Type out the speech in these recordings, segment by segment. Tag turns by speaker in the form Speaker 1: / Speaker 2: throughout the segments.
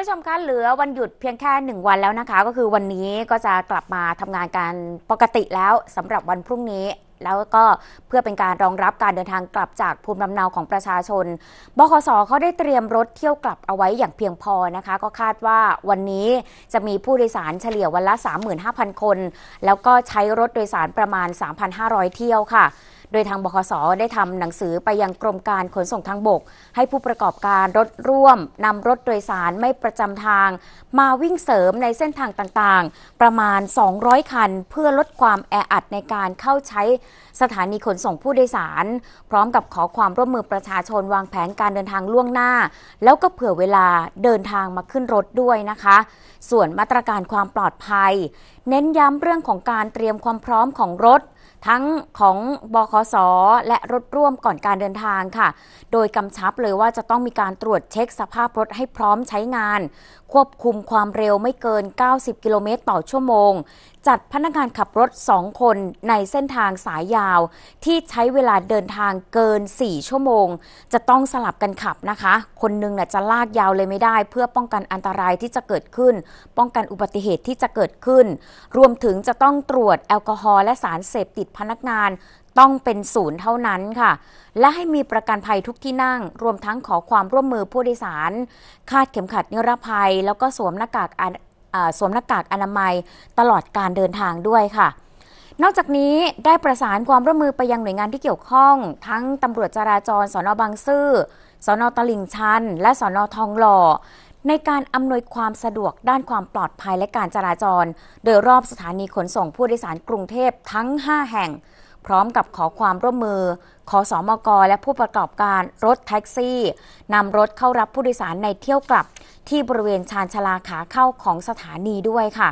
Speaker 1: ผู้ชมคะเหลือวันหยุดเพียงแค่ 1 วันแล้วนะคะ ก็คือวันนี้ก็จะกลับมาทำงานกันปกติแล้วสำหรับวันพรุ่งนี้ แล้วก็เพื่อเป็นการรองรับการเดินทางกลับจากภูมิลำเนาของประชาชนบคสเขาได้เตรียมรถเที่ยวกลับเอาไว้อย่างเพียงพอนะคะ ก็คาดว่าวันนี้จะมีผู้โดยสารเฉลี่ยวันละ 35,000 คน แล้วก็ใช้รถโดยสารประมาณ 3,500 เที่ยวค่ะโดยทางบคสได้ทำหนังสือไปยังกรมการขนส่งทางบก ให้ผู้ประกอบการรถร่วมนำรถโดยสารไม่ประจำทาง มาวิ่งเสริมในเส้นทางต่างๆ ประมาณ 200 คันเพื่อลดความแออัดในการเข้าใช้สถานีขนส่งผู้โดยสาร พร้อมกับขอความร่วมมือประชาชนวางแผนการเดินทางล่วงหน้า แล้วก็เผื่อเวลาเดินทางมาขึ้นรถด้วยนะคะ ส่วนมาตรการความปลอดภัย เน้นย้ำเรื่องของการเตรียมความพร้อมของรถทั้งของบคสและรถร่วมก่อนการเดินทางค่ะ โดยกำชับเลยว่าจะต้องมีการตรวจเช็คสภาพรถให้พร้อมใช้งาน ควบคุมความเร็วไม่เกิน 90 กิโลเมตรต่อชั่วโมงจัดพนักงานขับรถ2คนในเส้นทางสายยาวที่ใช้เวลาเดินทางเกิน 4 ชั่วโมง จะต้องสลับกันขับนะคะ คนหนึงน่ะจะลากยาวเลยไม่ได้ เพื่อป้องกันอันตรายที่จะเกิดขึ้น ป้องกันอุบัติเหตุที่จะเกิดขึ้น รวมถึงจะต้องตรวจแอลกอฮอล์และสารเสพติดพนักงานต้องเป็นศูนย์เท่านั้นค่ะ และให้มีประกันภัยทุกที่นั่ง รวมทั้งขอความร่วมมือผู้โดยสารคาดเข็มขัดนิรภัยแล้วก็สวมหน้ากากสวมหน้ากากอนามัยตลอดการเดินทางด้วยค่ะ นอกจากนี้ได้ประสานความร่วมมือไปยังหน่วยงานที่เกี่ยวข้อง ทั้งตำรวจจราจรสอนอบางซื่อสอนอตลิ่งชัน และสอนอทองหล่อ ในการ อำนวยความสะดวกด้านความปลอดภัยและการจราจร โดยรอบสถานีขนส่งผู้โดยสารกรุงเทพทั้ง 5 แห่ง พร้อมกับขอความร่วมมือขอสอมกและผู้ประกอบการรถแท็กซี่นำรถเข้ารับผู้โดยสารในเที่ยวกลับที่บริเวณชานชลาขาเข้าของสถานีด้วยค่ะ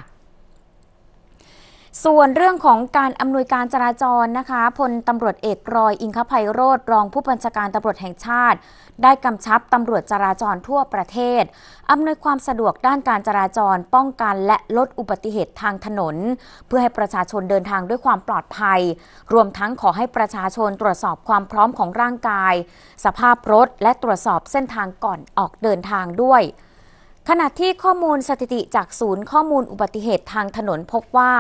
Speaker 1: ส่วนเรื่องของการอำนวยการจราจรนะคะพลตำรวจเอกรอยอิงคภัยโรธรองผู้บัญชาการตำรวจแห่งชาติ ได้กำชับตำรวจจราจรทั่วประเทศอำนวยความสะดวกด้านการจราจรป้องกันและลดอุบัติเหตุทางถนน เพื่อให้ประชาชนเดินทางด้วยความปลอดภัย รวมทั้งขอให้ประชาชนตรวจสอบความพร้อมของร่างกาย สภาพรถ และตรวจสอบเส้นทางก่อนออกเดินทางด้วยขณะที่ข้อมูลสถิติจากศูนย์ข้อมูลอุบัติเหตุทางถนนพบว่า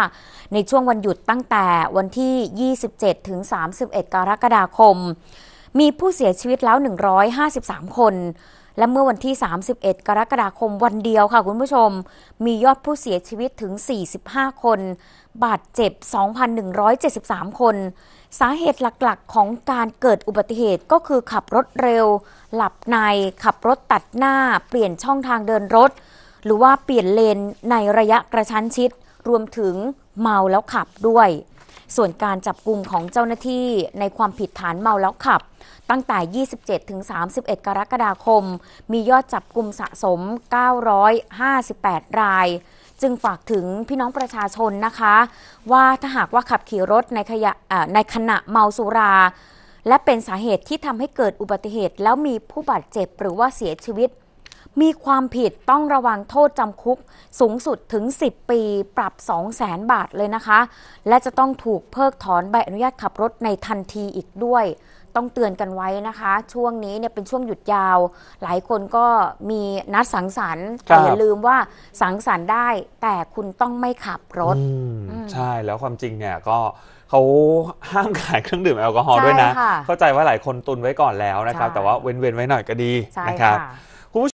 Speaker 1: ในช่วงวันหยุดตั้งแต่วันที่ 27 ถึง 31 กรกฎาคม มีผู้เสียชีวิตแล้ว 153 คนและเมื่อวันที่ 31 กรกฎาคมวันเดียวค่ะคุณผู้ชมมียอดผู้เสียชีวิตถึง 45 คน บาดเจ็บ 2,173 คน สาเหตุหลักๆ ของการเกิดอุบัติเหตุก็คือขับรถเร็ว หลับใน ขับรถตัดหน้าเปลี่ยนช่องทางเดินรถ หรือว่าเปลี่ยนเลนในระยะกระชั้นชิด รวมถึงเมาแล้วขับด้วยส่วนการจับกลุ่มของเจ้าหน้าที่ในความผิดฐานเมาแล้วขับ ตั้งแต่ 27 ถึง 31 กรกฎาคม มียอดจับกลุ่มสะสม 958 ราย จึงฝากถึงพี่น้องประชาชนนะคะ ว่าถ้าหากว่าขับขี่รถในขยะในขณะเมาสุรา และเป็นสาเหตุที่ทำให้เกิดอุบัติเหตุแล้วมีผู้บาดเจ็บหรือว่าเสียชีวิตมีความผิดต้องระวังโทษจำคุกสูงสุดถึง 10 ปีปรับ2 0 0แสนบาทเลยนะคะ และจะต้องถูกเพิกถอนใบอนุญาตขับรถในทันทีอีกด้วย ต้องเตือนกันไว้นะคะ ช่วงนี้เนี่ยเป็นช่วงหยุดยาว หลายคนก็มีนัดสังสรรค์แต่อย่าลืมว่าสังสรรค์ได้แต่คุณต้องไม่ขับรถใช่ แล้วความจริงเนี่ยก็เขาห้ามขายเครื่องดื่มแอลกอฮอล์ด้วยนะ เข้าใจว่าหลายคนตุนไว้ก่อนแล้วนะครับ แต่ว่าเว้นๆไว้หน่อยก็ดีนะครับ